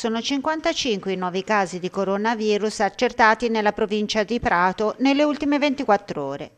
Sono 55 i nuovi casi di coronavirus accertati nella provincia di Prato nelle ultime 24 ore.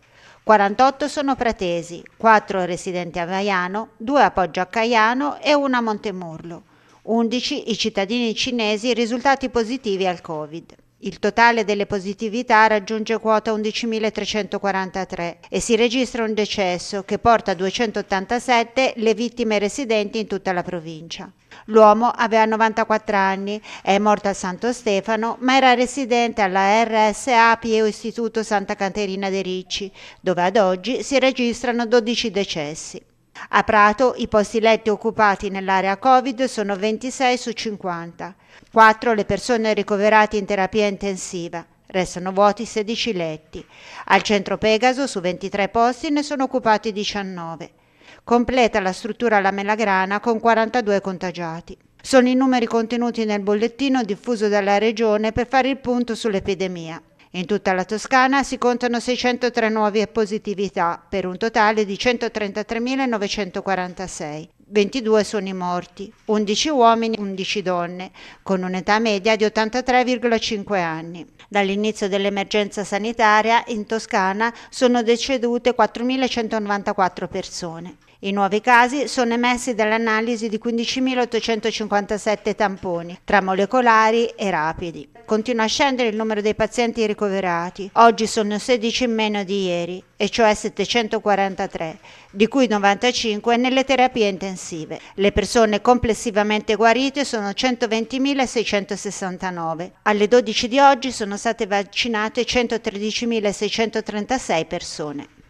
48 sono pratesi, 4 residenti a Vaiano, 2 a Poggio a Caiano e 1 a Montemurlo. 11 i cittadini cinesi risultati positivi al Covid. Il totale delle positività raggiunge quota 11.343 e si registra un decesso che porta a 287 le vittime residenti in tutta la provincia. L'uomo aveva 94 anni, è morto a Santo Stefano, ma era residente alla RSA Pio Istituto Santa Caterina de Ricci, dove ad oggi si registrano 12 decessi. A Prato i posti letti occupati nell'area Covid sono 26 su 50. 4 le persone ricoverate in terapia intensiva. Restano vuoti 16 letti. Al centro Pegaso su 23 posti ne sono occupati 19. Completa la struttura la Melagrana con 42 contagiati. Sono i numeri contenuti nel bollettino diffuso dalla Regione per fare il punto sull'epidemia. In tutta la Toscana si contano 603 nuovi positività per un totale di 133.946. 22 sono i morti, 11 uomini e 11 donne, con un'età media di 83,5 anni. Dall'inizio dell'emergenza sanitaria in Toscana sono decedute 4.194 persone. I nuovi casi sono emessi dall'analisi di 15.857 tamponi, tra molecolari e rapidi. Continua a scendere il numero dei pazienti ricoverati. Oggi sono 16 in meno di ieri, e cioè 743, di cui 95 nelle terapie intensive intensive. Le persone complessivamente guarite sono 120.669. Alle 12 di oggi sono state vaccinate 113.636 persone.